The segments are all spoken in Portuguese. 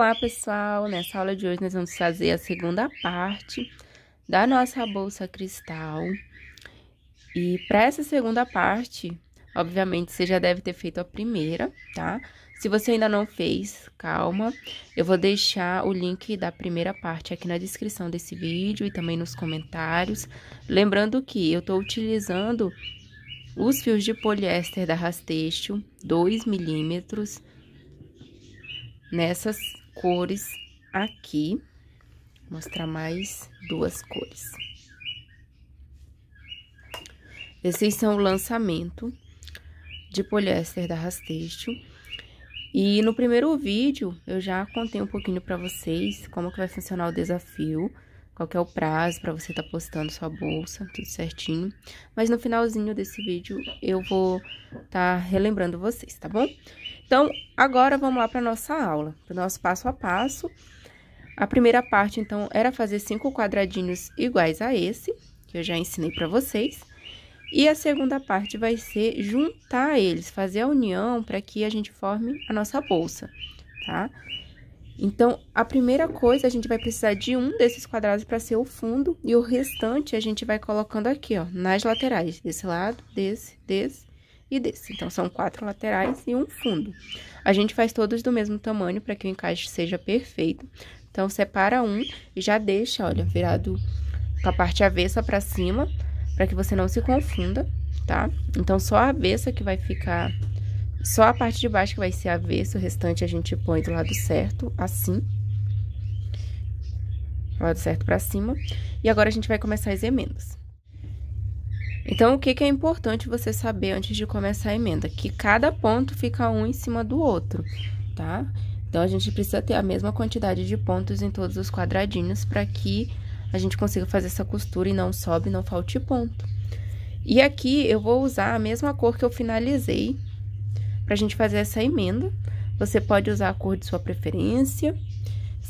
Olá, pessoal! Nessa aula de hoje nós vamos fazer a segunda parte da nossa bolsa cristal. E para essa segunda parte, obviamente, você já deve ter feito a primeira, tá? Se você ainda não fez, calma. Eu vou deixar o link da primeira parte aqui na descrição desse vídeo e também nos comentários. Lembrando que eu estou utilizando os fios de poliéster da Rasteixo, 2 milímetros, nessas cores aqui. Vou mostrar mais duas cores. Esses são o lançamento de poliéster da Rasteixo. E no primeiro vídeo, eu já contei um pouquinho pra vocês como que vai funcionar o desafio, qual que é o prazo pra você estar tá postando sua bolsa, tudo certinho. Mas no finalzinho desse vídeo, eu vou estar tá relembrando vocês, tá bom? Então, agora vamos lá para nossa aula, para o nosso passo a passo. A primeira parte, então, era fazer cinco quadradinhos iguais a esse, que eu já ensinei para vocês. E a segunda parte vai ser juntar eles, fazer a união para que a gente forme a nossa bolsa, tá? Então, a primeira coisa, a gente vai precisar de um desses quadrados para ser o fundo e o restante a gente vai colocando aqui, ó, nas laterais, desse lado, desse, desse e desse. Então, são quatro laterais e um fundo. A gente faz todos do mesmo tamanho para que o encaixe seja perfeito. Então, separa um e já deixa, olha, virado com a parte avessa para cima, para que você não se confunda, tá? Então, só a avessa que vai ficar... Só a parte de baixo que vai ser avessa, o restante a gente põe do lado certo, assim. Do lado certo para cima. E agora, a gente vai começar as emendas. Então, o que, que é importante você saber antes de começar a emenda? Que cada ponto fica um em cima do outro, tá? Então, a gente precisa ter a mesma quantidade de pontos em todos os quadradinhos para que a gente consiga fazer essa costura e não sobe, não falte ponto. E aqui eu vou usar a mesma cor que eu finalizei para a gente fazer essa emenda. Você pode usar a cor de sua preferência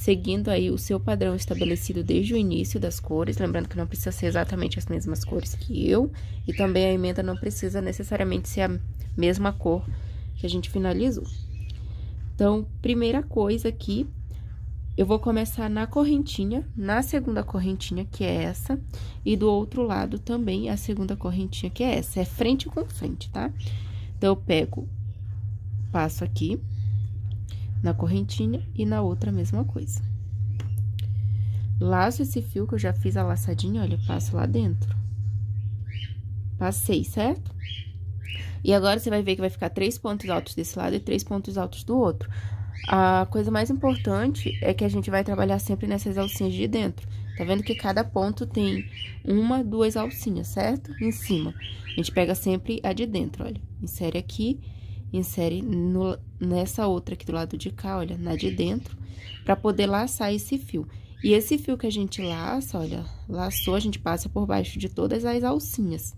seguindo aí o seu padrão estabelecido desde o início das cores, lembrando que não precisa ser exatamente as mesmas cores que eu, e também a emenda não precisa necessariamente ser a mesma cor que a gente finalizou. Então, primeira coisa aqui, eu vou começar na correntinha, na segunda correntinha, que é essa, e do outro lado também a segunda correntinha, que é essa, é frente com frente, tá? Então, eu pego, passo aqui na correntinha e na outra a mesma coisa. Laço esse fio que eu já fiz a laçadinha, olha, eu passo lá dentro. Passei, certo? E agora, você vai ver que vai ficar três pontos altos desse lado e três pontos altos do outro. A coisa mais importante é que a gente vai trabalhar sempre nessas alcinhas de dentro. Tá vendo que cada ponto tem uma, duas alcinhas, certo? Em cima. A gente pega sempre a de dentro, olha. Insere aqui insere no, nessa outra aqui do lado de cá, olha, na de dentro, para poder laçar esse fio. E esse fio que a gente laça, olha, laçou, a gente passa por baixo de todas as alcinhas,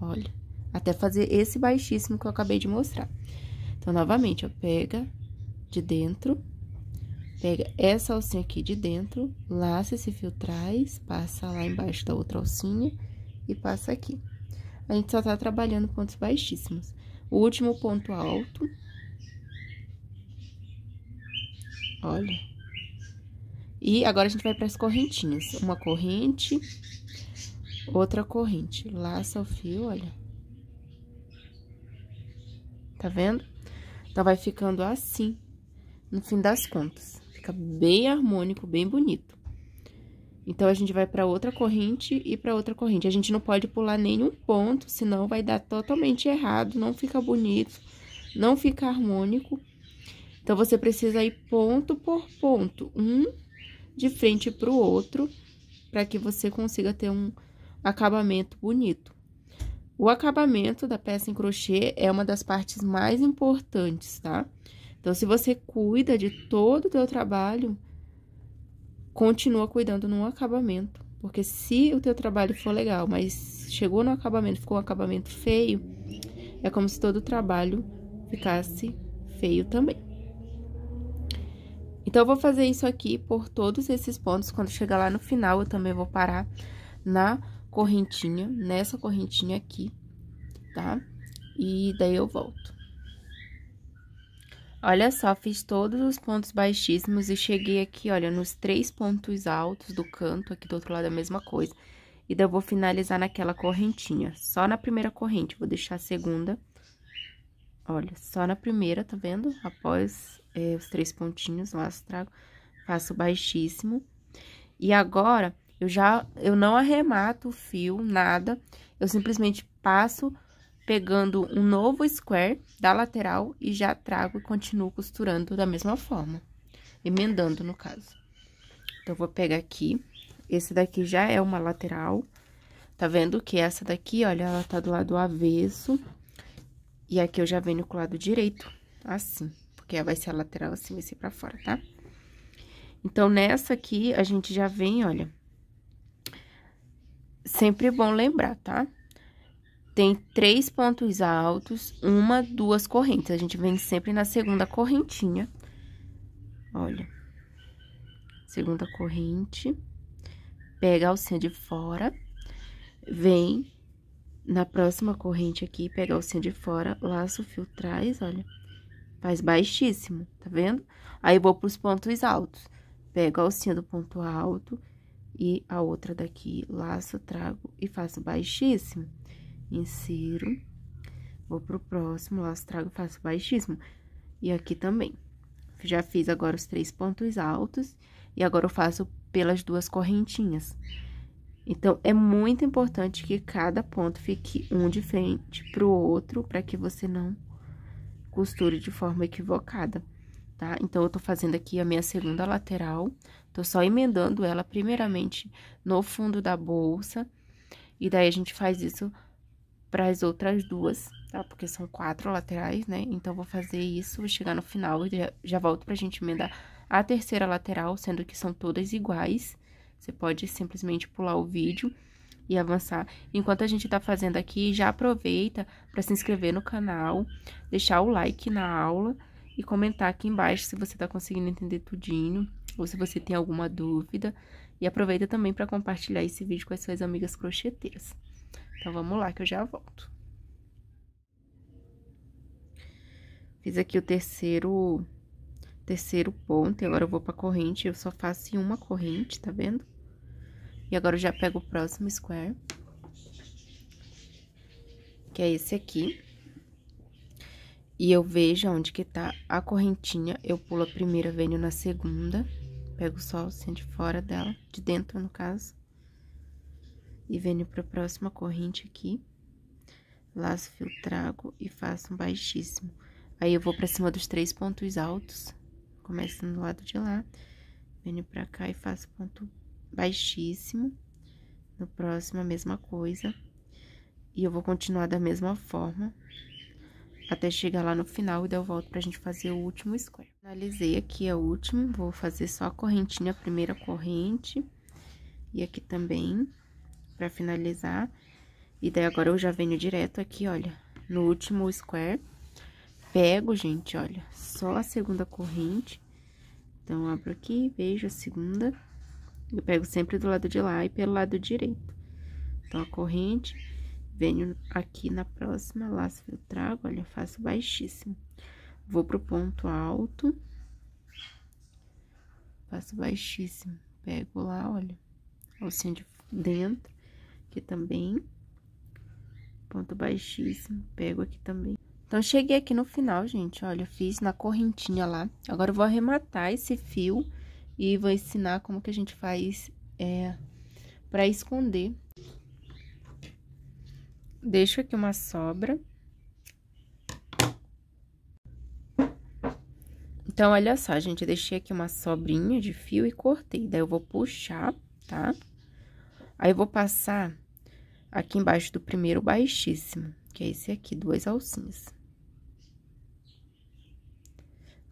olha, até fazer esse baixíssimo que eu acabei de mostrar. Então, novamente, ó, pega de dentro, pega essa alcinha aqui de dentro, laça esse fio atrás, passa lá embaixo da outra alcinha e passa aqui. A gente só tá trabalhando pontos baixíssimos. O último ponto alto. Olha. E agora a gente vai para as correntinhas. Uma corrente, outra corrente. Laça o fio, olha. Tá vendo? Então, vai ficando assim, no fim das contas. Fica bem harmônico, bem bonito. Então a gente vai para outra corrente e para outra corrente. A gente não pode pular nenhum ponto, senão vai dar totalmente errado, não fica bonito, não fica harmônico. Então você precisa ir ponto por ponto, um de frente para o outro, para que você consiga ter um acabamento bonito. O acabamento da peça em crochê é uma das partes mais importantes, tá? Então, se você cuida de todo o teu trabalho, continua cuidando no acabamento. Porque se o teu trabalho for legal, mas chegou no acabamento, ficou um acabamento feio, é como se todo o trabalho ficasse feio também. Então, eu vou fazer isso aqui por todos esses pontos. Quando chegar lá no final, eu também vou parar na correntinha, nessa correntinha aqui, tá? E daí eu volto. Olha só, fiz todos os pontos baixíssimos e cheguei aqui, olha, nos três pontos altos do canto, aqui do outro lado é a mesma coisa. E daí eu vou finalizar naquela correntinha, só na primeira corrente, vou deixar a segunda. Olha, só na primeira, tá vendo? Após é, os três pontinhos, lastrago, faço baixíssimo. E agora, eu já, eu não arremato o fio, nada, eu simplesmente passo pegando um novo square da lateral e já trago e continuo costurando da mesma forma, emendando no caso. Então, vou pegar aqui, esse daqui já é uma lateral, tá vendo que essa daqui, olha, ela tá do lado avesso, e aqui eu já venho com o lado direito, assim, porque vai ser a lateral assim, vai ser pra fora, tá? Então, nessa aqui, a gente já vem, olha, sempre bom lembrar, tá? Tá? tem três pontos altos, uma, duas correntes. A gente vem sempre na segunda correntinha. Olha. Segunda corrente. Pega a alcinha de fora. Vem na próxima corrente aqui, pega a alcinha de fora, laço o fio atrás, olha. Faz baixíssimo, tá vendo? Aí, vou pros pontos altos. Pego a alcinha do ponto alto e a outra daqui, laço, trago e faço baixíssimo insiro, vou pro próximo, laço, trago, faço baixíssimo. E aqui também. Já fiz agora os três pontos altos e agora eu faço pelas duas correntinhas. Então, é muito importante que cada ponto fique um de frente pro outro, para que você não costure de forma equivocada, tá? Então, eu tô fazendo aqui a minha segunda lateral, tô só emendando ela primeiramente no fundo da bolsa, e daí a gente faz isso para as outras duas, tá? Porque são quatro laterais, né? Então, vou fazer isso, vou chegar no final e já, já volto pra gente emendar a terceira lateral, sendo que são todas iguais. Você pode simplesmente pular o vídeo e avançar. Enquanto a gente tá fazendo aqui, já aproveita para se inscrever no canal, deixar o like na aula e comentar aqui embaixo se você tá conseguindo entender tudinho ou se você tem alguma dúvida. E aproveita também para compartilhar esse vídeo com as suas amigas crocheteiras. Então vamos lá que eu já volto. Fiz aqui o terceiro terceiro ponto, e agora eu vou pra corrente, eu só faço uma corrente, tá vendo? E agora eu já pego o próximo square, que é esse aqui. E eu vejo onde que tá a correntinha, eu pulo a primeira, venho na segunda, pego só o centro de fora dela, de dentro no caso. E venho para a próxima corrente aqui. Laço fio trago e faço um baixíssimo. Aí eu vou para cima dos três pontos altos. Começo no lado de lá. Venho para cá e faço ponto baixíssimo. No próximo, a mesma coisa. E eu vou continuar da mesma forma. Até chegar lá no final e daí eu volto para a gente fazer o último square. Finalizei aqui a última. Vou fazer só a correntinha, a primeira corrente. E aqui também pra finalizar. E daí agora eu já venho direto aqui, olha, no último square. Pego, gente, olha, só a segunda corrente. Então, abro aqui, vejo a segunda. Eu pego sempre do lado de lá e pelo lado direito. Então, a corrente, venho aqui na próxima, laço eu trago, olha, faço baixíssimo. Vou pro ponto alto. Faço baixíssimo. Pego lá, olha, alcinha de dentro aqui também. Ponto baixíssimo, pego aqui também. Então, cheguei aqui no final, gente, olha, fiz na correntinha lá. Agora, eu vou arrematar esse fio e vou ensinar como que a gente faz é, pra esconder. Deixo aqui uma sobra. Então, olha só, gente, eu deixei aqui uma sobrinha de fio e cortei. Daí, eu vou puxar, tá? Aí, eu vou passar aqui embaixo do primeiro baixíssimo, que é esse aqui, duas alcinhas.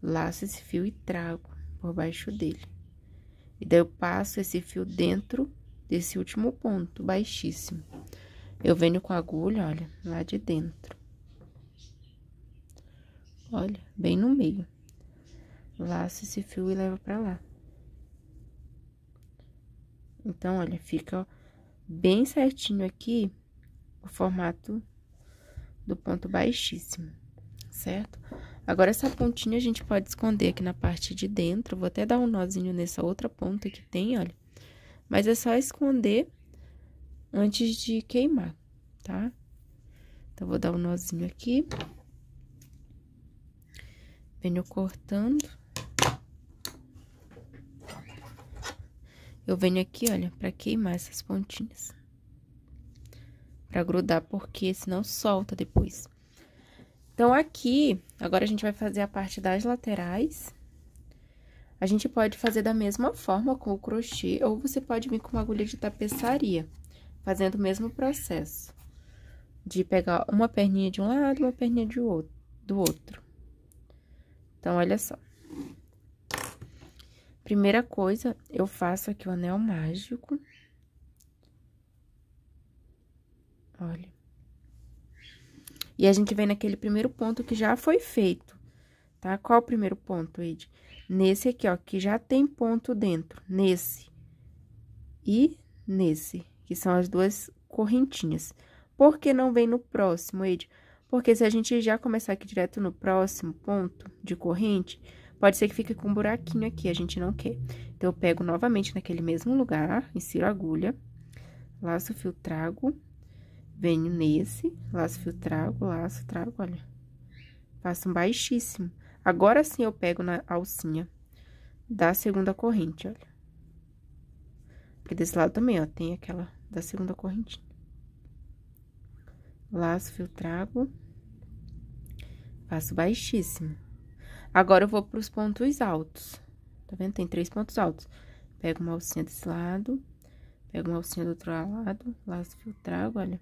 Laço esse fio e trago por baixo dele. E daí eu passo esse fio dentro desse último ponto baixíssimo. Eu venho com a agulha, olha, lá de dentro. Olha, bem no meio. Laço esse fio e levo pra lá. Então, olha, fica... Ó, bem certinho aqui o formato do ponto baixíssimo, certo? Agora, essa pontinha a gente pode esconder aqui na parte de dentro. Vou até dar um nozinho nessa outra ponta que tem, olha. Mas é só esconder antes de queimar, tá? Então, vou dar um nozinho aqui. Venho cortando. Eu venho aqui, olha, para queimar essas pontinhas. Para grudar, porque senão solta depois. Então, aqui, agora a gente vai fazer a parte das laterais. A gente pode fazer da mesma forma com o crochê, ou você pode vir com uma agulha de tapeçaria, fazendo o mesmo processo. De pegar uma perninha de um lado, uma perninha de outro, do outro. Então, olha só primeira coisa, eu faço aqui o anel mágico. Olha. E a gente vem naquele primeiro ponto que já foi feito, tá? Qual o primeiro ponto, Ed? Nesse aqui, ó, que já tem ponto dentro, nesse e nesse, que são as duas correntinhas. Por que não vem no próximo, Ed? Porque se a gente já começar aqui direto no próximo ponto de corrente, Pode ser que fique com um buraquinho aqui, a gente não quer. Então, eu pego novamente naquele mesmo lugar, insiro a agulha, laço, fio, trago, venho nesse, laço, fio, trago, laço, trago, olha. Faço um baixíssimo. Agora sim, eu pego na alcinha da segunda corrente, olha. Porque desse lado também, ó, tem aquela da segunda correntinha. Laço, fio, trago, faço baixíssimo. Agora, eu vou pros pontos altos. Tá vendo? Tem três pontos altos. Pego uma alcinha desse lado, pego uma alcinha do outro lado, laço que eu trago, olha.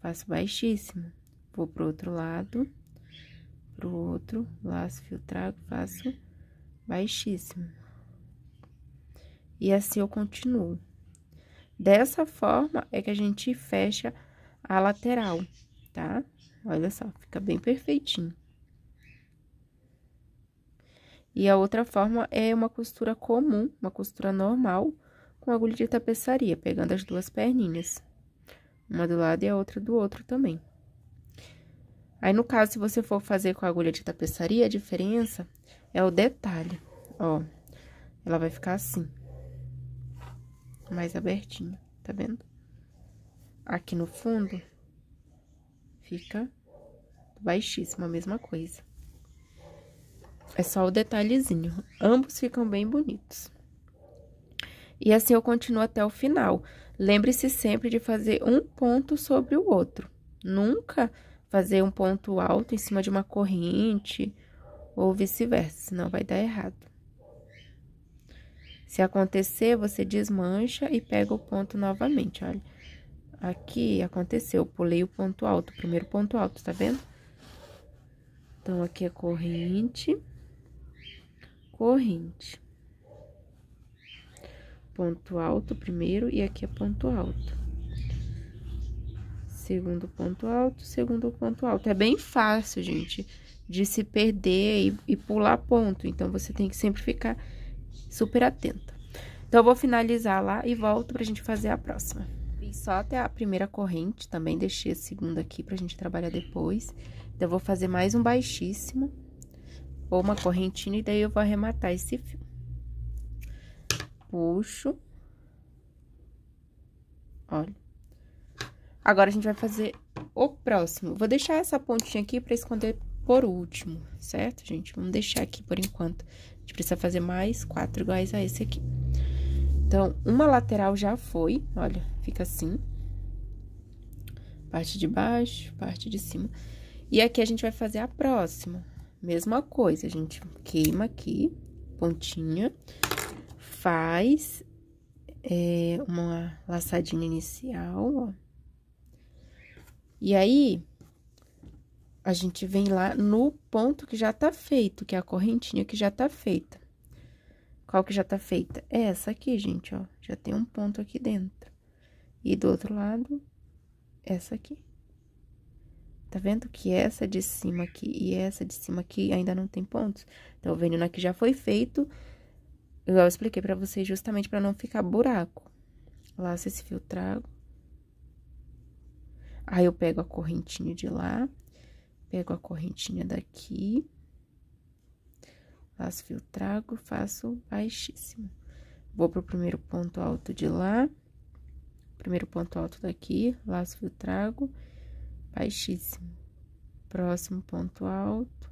Faço baixíssimo. Vou pro outro lado, pro outro, laço que trago, faço baixíssimo. E assim eu continuo. Dessa forma é que a gente fecha a lateral, tá? Olha só, fica bem perfeitinho. E a outra forma é uma costura comum, uma costura normal, com agulha de tapeçaria, pegando as duas perninhas. Uma do lado e a outra do outro também. Aí, no caso, se você for fazer com a agulha de tapeçaria, a diferença é o detalhe, ó. Ela vai ficar assim. Mais abertinha, tá vendo? Aqui no fundo, fica baixíssima, a mesma coisa. É só o detalhezinho. Ambos ficam bem bonitos. E assim eu continuo até o final. Lembre-se sempre de fazer um ponto sobre o outro. Nunca fazer um ponto alto em cima de uma corrente ou vice-versa, senão vai dar errado. Se acontecer, você desmancha e pega o ponto novamente, olha. Aqui aconteceu, pulei o ponto alto, o primeiro ponto alto, tá vendo? Então, aqui é corrente corrente. Ponto alto primeiro e aqui é ponto alto. Segundo ponto alto, segundo ponto alto. É bem fácil, gente, de se perder e, e pular ponto. Então, você tem que sempre ficar super atenta. Então, eu vou finalizar lá e volto pra gente fazer a próxima. Fiz só até a primeira corrente, também deixei a segunda aqui pra gente trabalhar depois. Então, eu vou fazer mais um baixíssimo ou uma correntinha, e daí eu vou arrematar esse fio. Puxo. Olha. Agora, a gente vai fazer o próximo. Vou deixar essa pontinha aqui pra esconder por último, certo, gente? Vamos deixar aqui por enquanto. A gente precisa fazer mais quatro iguais a esse aqui. Então, uma lateral já foi, olha, fica assim. Parte de baixo, parte de cima. E aqui a gente vai fazer a próxima. Mesma coisa, a gente queima aqui, pontinha, faz é, uma laçadinha inicial, ó. E aí, a gente vem lá no ponto que já tá feito, que é a correntinha que já tá feita. Qual que já tá feita? É essa aqui, gente, ó. Já tem um ponto aqui dentro. E do outro lado, essa aqui. Tá vendo que essa de cima aqui e essa de cima aqui ainda não tem pontos? Então, o veneno aqui já foi feito, Eu eu expliquei pra vocês, justamente pra não ficar buraco. Laço esse fio, trago. Aí, eu pego a correntinha de lá, pego a correntinha daqui, laço fio, trago, faço baixíssimo. Vou pro primeiro ponto alto de lá, primeiro ponto alto daqui, laço fio, trago baixíssimo. Próximo ponto alto,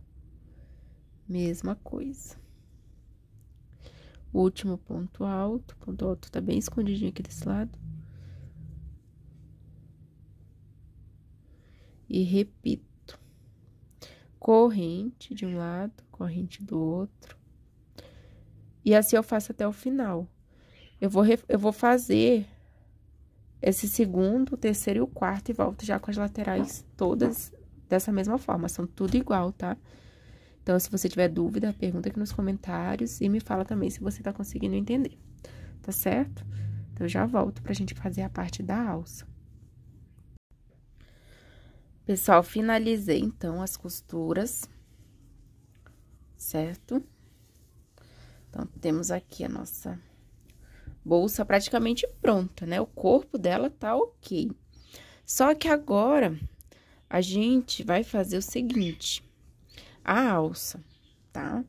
mesma coisa. Último ponto alto, ponto alto tá bem escondidinho aqui desse lado. E repito, corrente de um lado, corrente do outro. E assim eu faço até o final. Eu vou, eu vou fazer esse segundo, o terceiro e o quarto e volto já com as laterais todas dessa mesma forma, são tudo igual, tá? Então, se você tiver dúvida, pergunta aqui nos comentários e me fala também se você tá conseguindo entender, tá certo? Então, eu já volto pra gente fazer a parte da alça. Pessoal, finalizei, então, as costuras, certo? Então, temos aqui a nossa bolsa praticamente pronta, né? O corpo dela tá ok. Só que agora a gente vai fazer o seguinte: a alça, tá?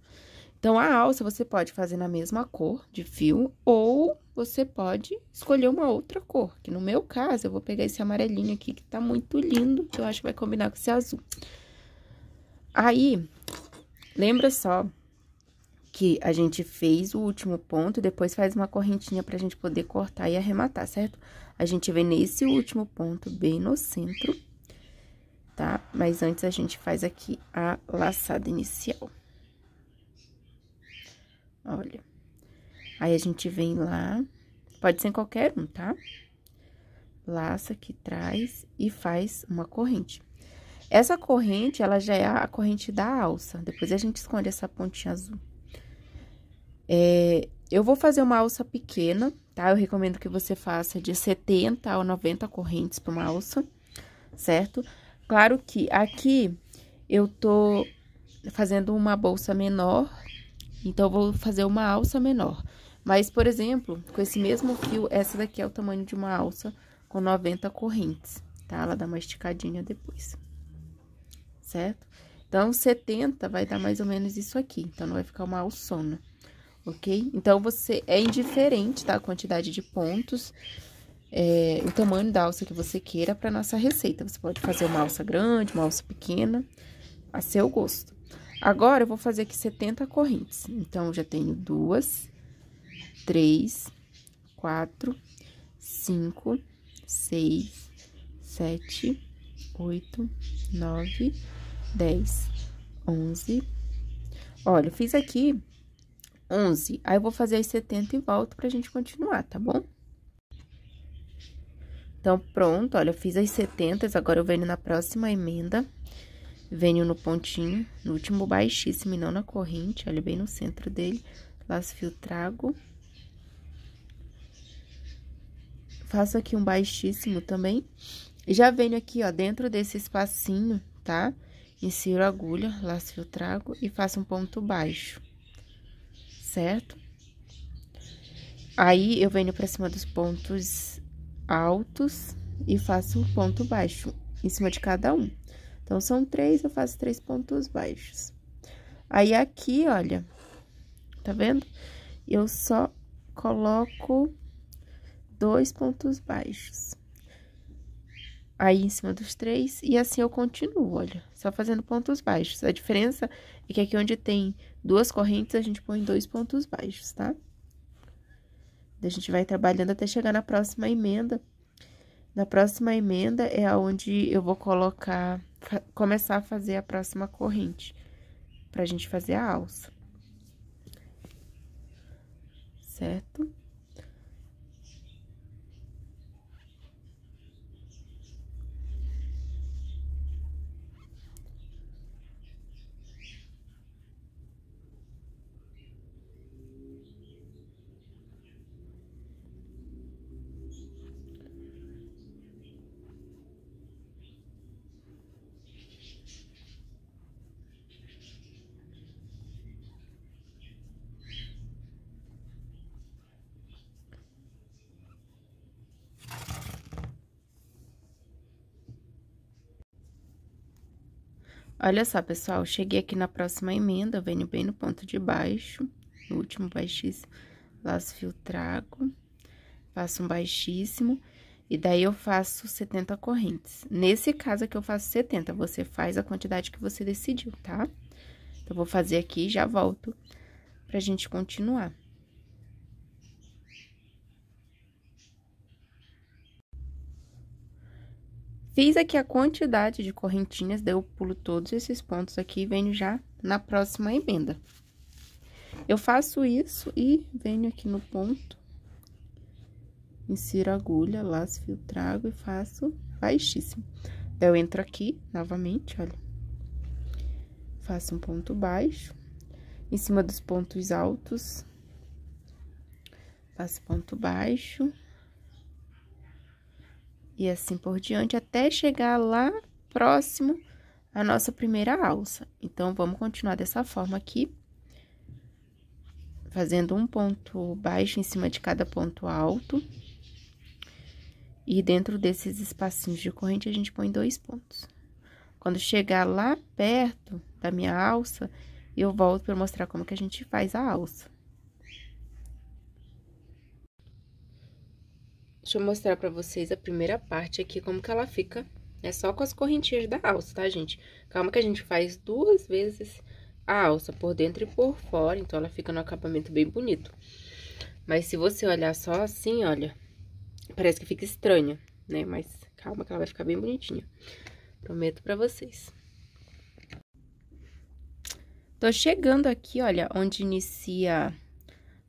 Então, a alça você pode fazer na mesma cor de fio ou você pode escolher uma outra cor. Que no meu caso, eu vou pegar esse amarelinho aqui que tá muito lindo, que eu acho que vai combinar com esse azul. Aí, lembra só que a gente fez o último ponto, depois faz uma correntinha pra gente poder cortar e arrematar, certo? A gente vem nesse último ponto, bem no centro, tá? Mas antes a gente faz aqui a laçada inicial. Olha. Aí, a gente vem lá, pode ser qualquer um, tá? Laça aqui atrás e faz uma corrente. Essa corrente, ela já é a corrente da alça. Depois a gente esconde essa pontinha azul. É, eu vou fazer uma alça pequena, tá? Eu recomendo que você faça de 70 a 90 correntes para uma alça, certo? Claro que aqui eu tô fazendo uma bolsa menor, então eu vou fazer uma alça menor. Mas, por exemplo, com esse mesmo fio, essa daqui é o tamanho de uma alça com 90 correntes, tá? Ela dá uma esticadinha depois, certo? Então, 70 vai dar mais ou menos isso aqui, então não vai ficar uma alçona ok? Então, você é indiferente, tá? A quantidade de pontos, é, o tamanho da alça que você queira para nossa receita. Você pode fazer uma alça grande, uma alça pequena, a seu gosto. Agora, eu vou fazer aqui 70 correntes. Então, já tenho duas, três, quatro, cinco, seis, sete, oito, nove, dez, onze. Olha, eu fiz aqui 11. Aí, eu vou fazer as 70 e volto pra gente continuar, tá bom? Então, pronto, olha, eu fiz as 70, agora eu venho na próxima emenda. Venho no pontinho, no último baixíssimo e não na corrente, olha, bem no centro dele. Laço fio trago. Faço aqui um baixíssimo também. Já venho aqui, ó, dentro desse espacinho, tá? Insiro agulha, laço fio trago e faço um ponto baixo certo? Aí, eu venho pra cima dos pontos altos e faço um ponto baixo em cima de cada um. Então, são três, eu faço três pontos baixos. Aí, aqui, olha, tá vendo? Eu só coloco dois pontos baixos aí em cima dos três, e assim eu continuo, olha, só fazendo pontos baixos. A diferença é que aqui onde tem duas correntes, a gente põe dois pontos baixos, tá? A gente vai trabalhando até chegar na próxima emenda. Na próxima emenda é onde eu vou colocar, começar a fazer a próxima corrente, pra gente fazer a alça. Certo? Olha só, pessoal, cheguei aqui na próxima emenda, venho bem no ponto de baixo, no último baixíssimo, laço trago, faço um baixíssimo, e daí eu faço 70 correntes. Nesse caso aqui eu faço 70, você faz a quantidade que você decidiu, tá? Então, vou fazer aqui e já volto pra gente continuar. Fiz aqui a quantidade de correntinhas, deu pulo todos esses pontos aqui e venho já na próxima emenda. Eu faço isso e venho aqui no ponto, insiro a agulha, laço, fio, trago e faço baixíssimo. Daí, eu entro aqui, novamente, olha, faço um ponto baixo, em cima dos pontos altos, faço ponto baixo e assim por diante, até chegar lá próximo à nossa primeira alça. Então, vamos continuar dessa forma aqui, fazendo um ponto baixo em cima de cada ponto alto. E dentro desses espacinhos de corrente, a gente põe dois pontos. Quando chegar lá perto da minha alça, eu volto para mostrar como que a gente faz a alça. Deixa eu mostrar pra vocês a primeira parte aqui, como que ela fica. É só com as correntinhas da alça, tá, gente? Calma que a gente faz duas vezes a alça, por dentro e por fora. Então, ela fica no acabamento bem bonito. Mas se você olhar só assim, olha, parece que fica estranha, né? Mas calma que ela vai ficar bem bonitinha. Prometo pra vocês. Tô chegando aqui, olha, onde inicia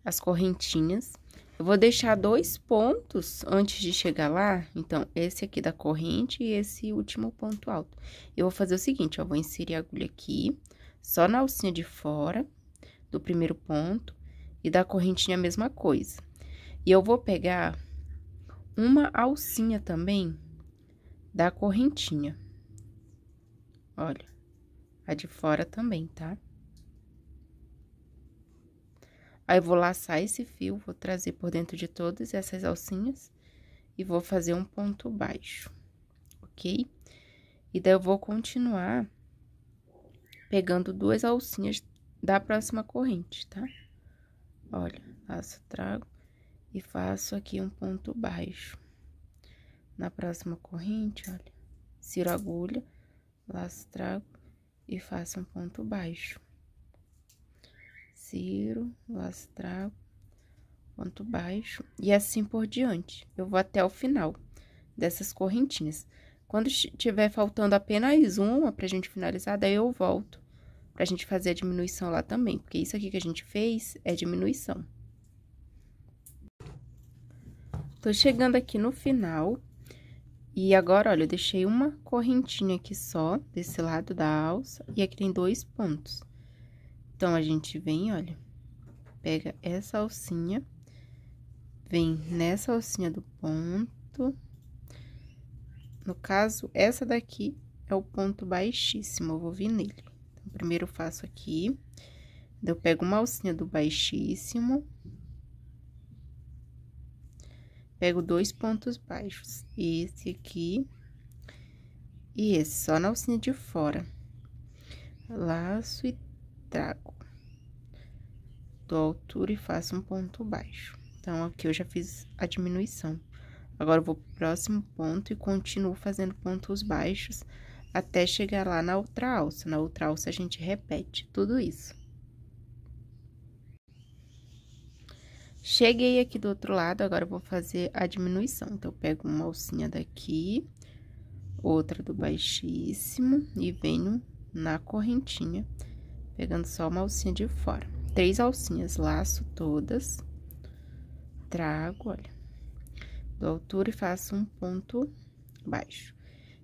as correntinhas. Eu vou deixar dois pontos antes de chegar lá. Então, esse aqui da corrente e esse último ponto alto. Eu vou fazer o seguinte, ó. Vou inserir a agulha aqui, só na alcinha de fora do primeiro ponto. E da correntinha a mesma coisa. E eu vou pegar uma alcinha também da correntinha. Olha, a de fora também, tá? Tá? Aí eu vou laçar esse fio, vou trazer por dentro de todas essas alcinhas e vou fazer um ponto baixo, ok? E daí eu vou continuar pegando duas alcinhas da próxima corrente, tá? Olha, laço, trago e faço aqui um ponto baixo. Na próxima corrente, olha, ciro agulha, laço, trago e faço um ponto baixo terceiro, lastrar, astral, quanto baixo, e assim por diante. Eu vou até o final dessas correntinhas. Quando estiver faltando apenas uma pra gente finalizar, daí eu volto pra gente fazer a diminuição lá também, porque isso aqui que a gente fez é diminuição. Tô chegando aqui no final, e agora, olha, eu deixei uma correntinha aqui só, desse lado da alça, e aqui tem dois pontos. Então, a gente vem, olha, pega essa alcinha, vem nessa alcinha do ponto. No caso, essa daqui é o ponto baixíssimo, eu vou vir nele. Então, primeiro eu faço aqui, eu pego uma alcinha do baixíssimo, pego dois pontos baixos, esse aqui e esse, só na alcinha de fora. Laço e trago dou altura e faço um ponto baixo. Então, aqui eu já fiz a diminuição. Agora, eu vou pro próximo ponto e continuo fazendo pontos baixos até chegar lá na outra alça. Na outra alça, a gente repete tudo isso. Cheguei aqui do outro lado, agora eu vou fazer a diminuição. Então, eu pego uma alcinha daqui, outra do baixíssimo e venho na correntinha pegando só uma alcinha de fora. Três alcinhas, laço todas, trago, olha, dou altura e faço um ponto baixo.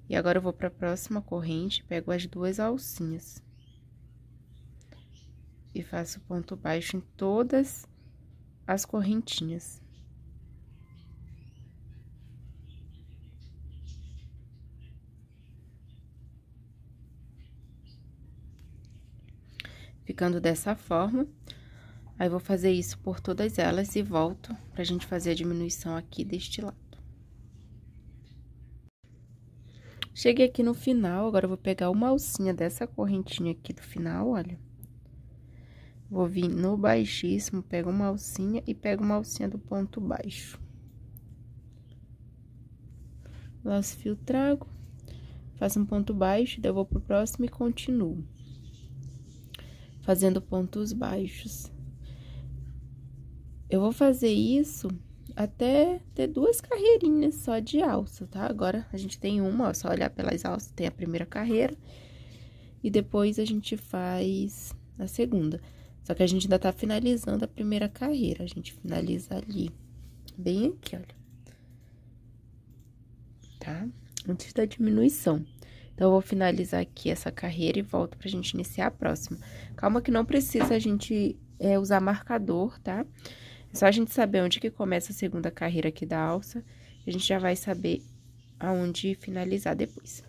E agora eu vou para a próxima corrente, pego as duas alcinhas e faço ponto baixo em todas as correntinhas. ficando dessa forma. Aí, vou fazer isso por todas elas e volto pra gente fazer a diminuição aqui deste lado. Cheguei aqui no final, agora eu vou pegar uma alcinha dessa correntinha aqui do final, olha. Vou vir no baixíssimo, pego uma alcinha e pego uma alcinha do ponto baixo. Laço fio trago, faço um ponto baixo, daí eu vou pro próximo e continuo fazendo pontos baixos. Eu vou fazer isso até ter duas carreirinhas só de alça, tá? Agora a gente tem uma, ó, só olhar pelas alças, tem a primeira carreira. E depois a gente faz a segunda. Só que a gente ainda tá finalizando a primeira carreira. A gente finaliza ali, bem aqui, olha. Tá? Antes da diminuição. Então, eu vou finalizar aqui essa carreira e volto pra gente iniciar a próxima. Calma que não precisa a gente é, usar marcador, tá? É só a gente saber onde que começa a segunda carreira aqui da alça. A gente já vai saber aonde finalizar depois.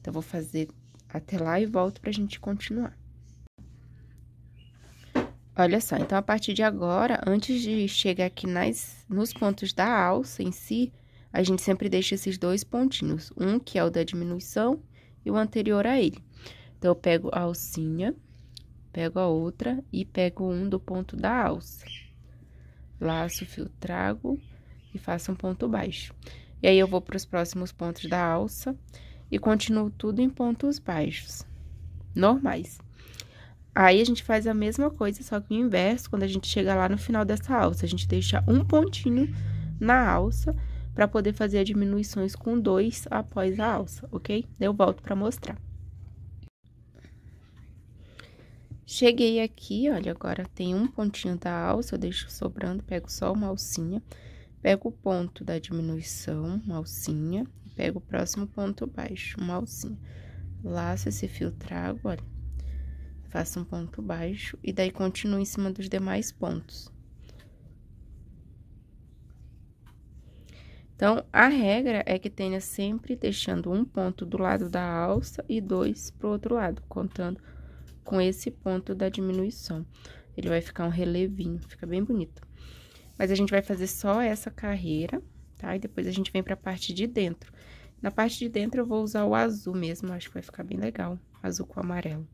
Então, eu vou fazer até lá e volto pra gente continuar. Olha só, então, a partir de agora, antes de chegar aqui nas, nos pontos da alça em si, a gente sempre deixa esses dois pontinhos. Um que é o da diminuição e o anterior a ele. Então, eu pego a alcinha, pego a outra e pego um do ponto da alça. Laço, fio, trago e faço um ponto baixo. E aí, eu vou para os próximos pontos da alça e continuo tudo em pontos baixos, normais. Aí, a gente faz a mesma coisa, só que o inverso, quando a gente chega lá no final dessa alça. A gente deixa um pontinho na alça para poder fazer as diminuições com 2 após a alça, ok? Eu volto para mostrar. Cheguei aqui, olha, agora tem um pontinho da alça, eu deixo sobrando, pego só uma alcinha, pego o ponto da diminuição, uma alcinha, pego o próximo ponto baixo, uma alcinha. Laço esse fio, trago, olha, faço um ponto baixo e daí continuo em cima dos demais pontos. Então, a regra é que tenha sempre deixando um ponto do lado da alça e dois para o outro lado, contando com esse ponto da diminuição. Ele vai ficar um relevinho, fica bem bonito. Mas a gente vai fazer só essa carreira, tá? E depois a gente vem para a parte de dentro. Na parte de dentro eu vou usar o azul mesmo, acho que vai ficar bem legal, azul com amarelo.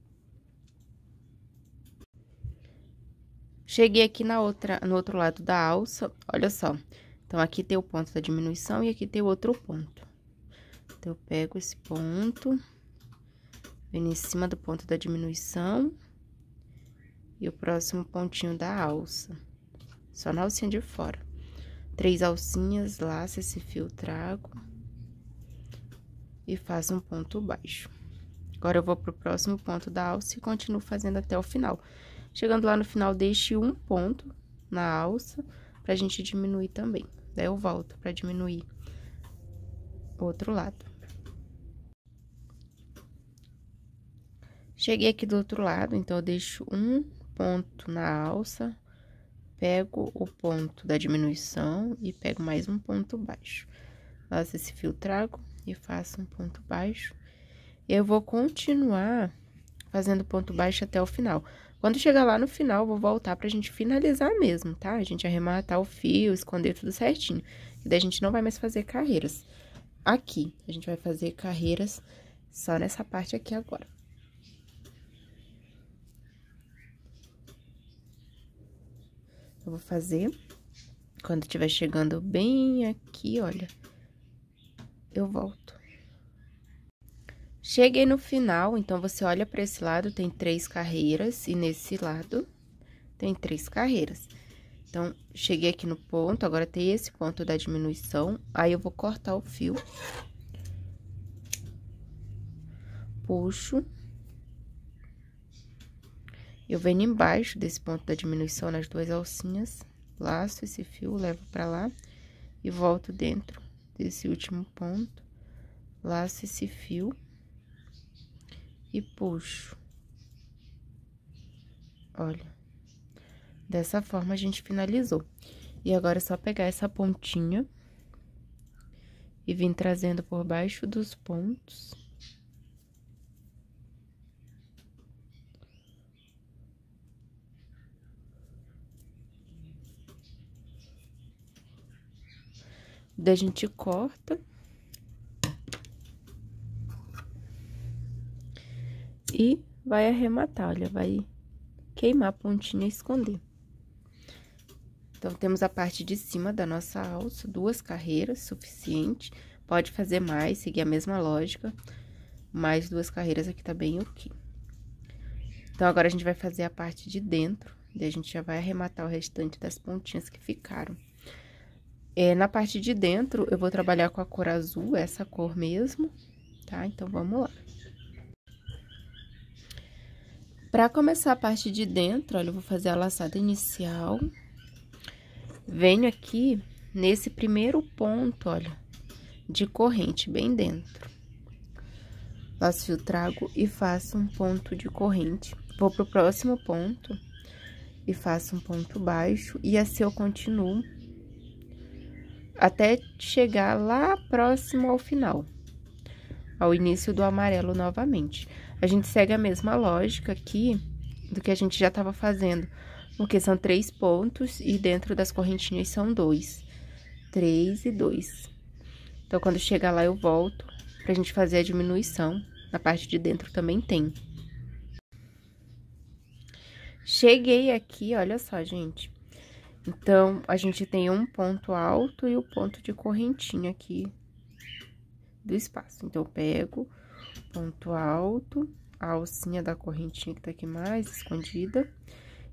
Cheguei aqui na outra, no outro lado da alça, olha só. Olha só. Então, aqui tem o ponto da diminuição e aqui tem o outro ponto. Então, eu pego esse ponto, venho em cima do ponto da diminuição e o próximo pontinho da alça. Só na alcinha de fora. Três alcinhas, laço esse fio, trago e faço um ponto baixo. Agora, eu vou pro próximo ponto da alça e continuo fazendo até o final. Chegando lá no final, deixe um ponto na alça pra gente diminuir também. Daí eu volto pra diminuir o outro lado. Cheguei aqui do outro lado, então eu deixo um ponto na alça, pego o ponto da diminuição e pego mais um ponto baixo. Faço esse fio trago e faço um ponto baixo. Eu vou continuar fazendo ponto baixo até o final. Quando chegar lá no final, vou voltar pra gente finalizar mesmo, tá? A gente arrematar o fio, esconder tudo certinho. E daí a gente não vai mais fazer carreiras aqui. A gente vai fazer carreiras só nessa parte aqui agora. Eu vou fazer, quando estiver chegando bem aqui, olha, eu volto. Cheguei no final, então você olha para esse lado, tem três carreiras, e nesse lado tem três carreiras. Então, cheguei aqui no ponto, agora tem esse ponto da diminuição, aí eu vou cortar o fio. Puxo. Eu venho embaixo desse ponto da diminuição, nas duas alcinhas, laço esse fio, levo para lá e volto dentro desse último ponto, laço esse fio e puxo. Olha. Dessa forma, a gente finalizou. E agora é só pegar essa pontinha e vir trazendo por baixo dos pontos. Daí a gente corta. e vai arrematar, olha, vai queimar a pontinha e esconder. Então, temos a parte de cima da nossa alça, duas carreiras, suficiente. Pode fazer mais, seguir a mesma lógica. Mais duas carreiras aqui tá bem ok. Então, agora a gente vai fazer a parte de dentro. E a gente já vai arrematar o restante das pontinhas que ficaram. É, na parte de dentro, eu vou trabalhar com a cor azul, essa cor mesmo, tá? Então, vamos lá. Para começar a parte de dentro, olha, eu vou fazer a laçada inicial. Venho aqui nesse primeiro ponto, olha, de corrente bem dentro. Laço o trago e faço um ponto de corrente. Vou pro próximo ponto e faço um ponto baixo e assim eu continuo até chegar lá próximo ao final, ao início do amarelo novamente. A gente segue a mesma lógica aqui do que a gente já estava fazendo, porque são três pontos e dentro das correntinhas são dois. Três e dois. Então, quando chegar lá, eu volto para a gente fazer a diminuição. Na parte de dentro também tem. Cheguei aqui, olha só, gente. Então, a gente tem um ponto alto e o um ponto de correntinha aqui do espaço. Então, eu pego ponto alto, a alcinha da correntinha que tá aqui mais escondida,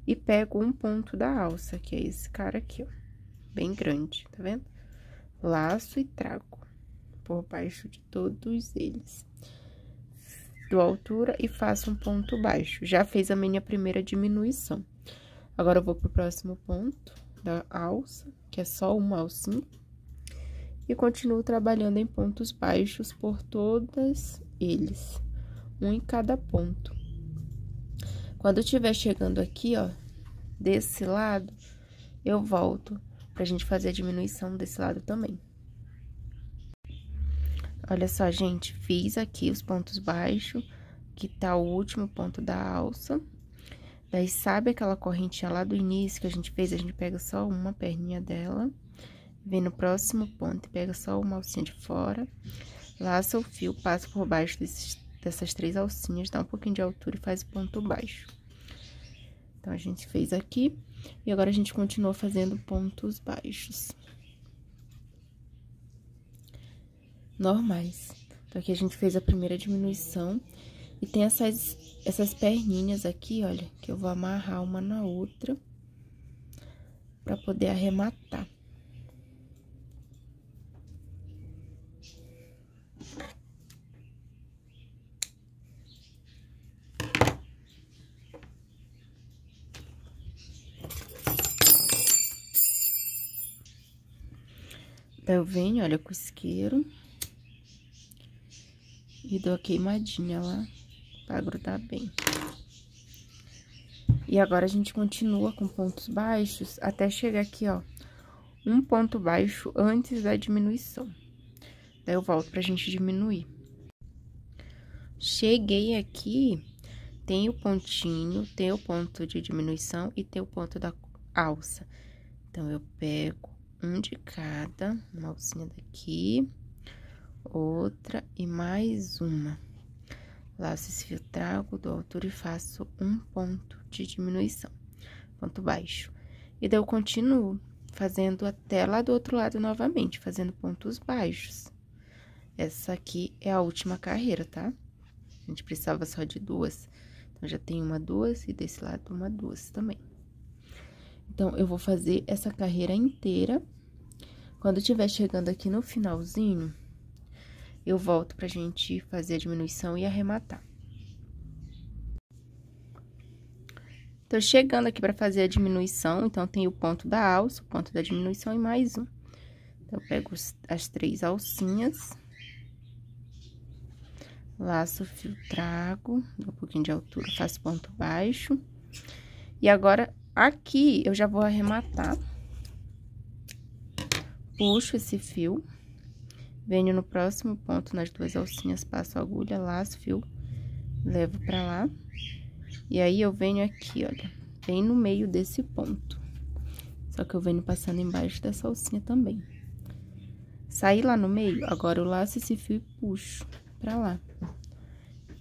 e pego um ponto da alça, que é esse cara aqui, ó, bem grande, tá vendo? Laço e trago por baixo de todos eles. Dou altura e faço um ponto baixo. Já fez a minha primeira diminuição. Agora, eu vou pro próximo ponto da alça, que é só uma alcinha. E continuo trabalhando em pontos baixos por todas eles, um em cada ponto. Quando eu estiver chegando aqui, ó, desse lado, eu volto pra gente fazer a diminuição desse lado também. Olha só, gente, fiz aqui os pontos baixos, que tá o último ponto da alça. Daí, sabe aquela correntinha lá do início que a gente fez? A gente pega só uma perninha dela, vem no próximo ponto e pega só uma alcinha de fora laço o fio, passo por baixo desses, dessas três alcinhas, dá um pouquinho de altura e faz o ponto baixo. Então, a gente fez aqui, e agora a gente continua fazendo pontos baixos. Normais. Então, aqui a gente fez a primeira diminuição, e tem essas, essas perninhas aqui, olha, que eu vou amarrar uma na outra, pra poder arrematar. eu venho, olha, com o isqueiro. E dou a queimadinha lá, pra grudar bem. E agora, a gente continua com pontos baixos até chegar aqui, ó, um ponto baixo antes da diminuição. Daí eu volto pra gente diminuir. Cheguei aqui, tem o pontinho, tem o ponto de diminuição e tem o ponto da alça. Então, eu pego um de cada, uma alcinha daqui, outra e mais uma. Laço esse fio trago do altura e faço um ponto de diminuição, ponto baixo. E daí eu continuo fazendo até lá do outro lado novamente, fazendo pontos baixos. Essa aqui é a última carreira, tá? A gente precisava só de duas. Então, já tem uma, duas, e desse lado uma, duas também. Então, eu vou fazer essa carreira inteira. Quando estiver chegando aqui no finalzinho, eu volto pra gente fazer a diminuição e arrematar. Tô chegando aqui para fazer a diminuição, então, tem o ponto da alça, o ponto da diminuição e mais um. Então, eu pego as três alcinhas, laço, fio, trago, um pouquinho de altura, faço ponto baixo. E agora, Aqui, eu já vou arrematar. Puxo esse fio. Venho no próximo ponto nas duas alcinhas, passo agulha, laço, fio, levo pra lá. E aí, eu venho aqui, olha, bem no meio desse ponto. Só que eu venho passando embaixo dessa alcinha também. Saí lá no meio, agora eu laço esse fio e puxo pra lá.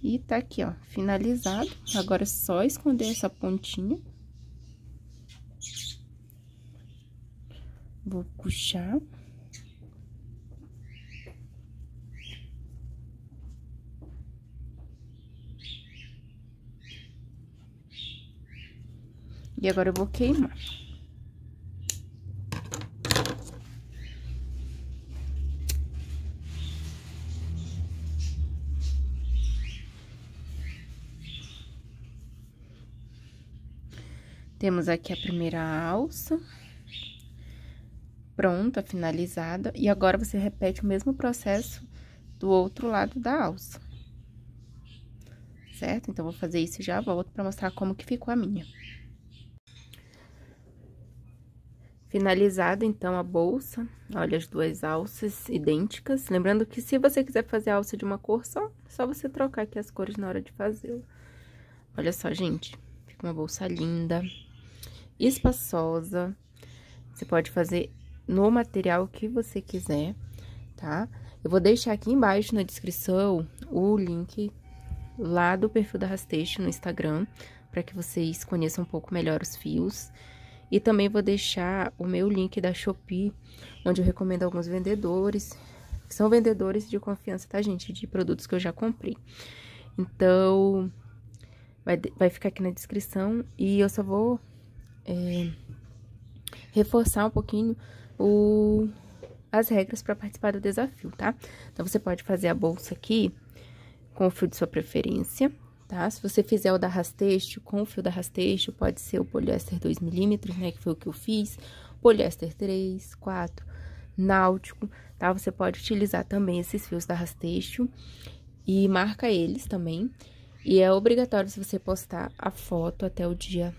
E tá aqui, ó, finalizado. Agora é só esconder essa pontinha. Vou puxar. E agora eu vou queimar. Temos aqui a primeira alça pronta, finalizada, e agora você repete o mesmo processo do outro lado da alça. Certo? Então, vou fazer isso e já volto para mostrar como que ficou a minha. Finalizada, então, a bolsa, olha as duas alças idênticas. Lembrando que se você quiser fazer a alça de uma cor só, é só você trocar aqui as cores na hora de fazê-la. Olha só, gente, fica uma bolsa linda, espaçosa. Você pode fazer no material que você quiser, tá? Eu vou deixar aqui embaixo na descrição o link lá do perfil da Rastejo no Instagram, para que vocês conheçam um pouco melhor os fios. E também vou deixar o meu link da Shopee, onde eu recomendo alguns vendedores, que são vendedores de confiança, tá, gente? De produtos que eu já comprei. Então, vai, vai ficar aqui na descrição e eu só vou é, reforçar um pouquinho o, as regras para participar do desafio, tá? Então, você pode fazer a bolsa aqui com o fio de sua preferência, tá? Se você fizer o da rasteixo, com o fio da rasteixo, pode ser o poliéster 2 milímetros, né? Que foi o que eu fiz, poliéster 3, 4, náutico, tá? Você pode utilizar também esses fios da rasteixo e marca eles também. E é obrigatório se você postar a foto até o dia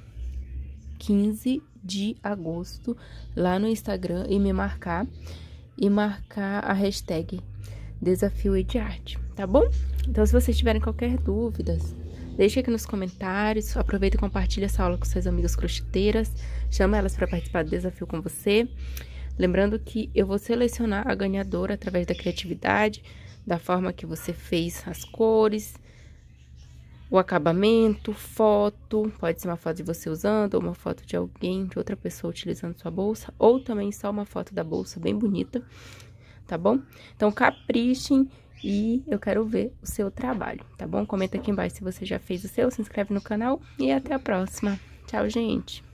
15 de agosto lá no Instagram e me marcar e marcar a hashtag Desafio de Arte, tá bom? Então, se vocês tiverem qualquer dúvida deixe aqui nos comentários. Aproveita e compartilha essa aula com suas amigas crocheteiras. Chama elas para participar do desafio com você. Lembrando que eu vou selecionar a ganhadora através da criatividade, da forma que você fez as cores, o acabamento, foto, pode ser uma foto de você usando, ou uma foto de alguém, de outra pessoa utilizando sua bolsa, ou também só uma foto da bolsa bem bonita, tá bom? Então, caprichem e eu quero ver o seu trabalho, tá bom? Comenta aqui embaixo se você já fez o seu, se inscreve no canal e até a próxima. Tchau, gente!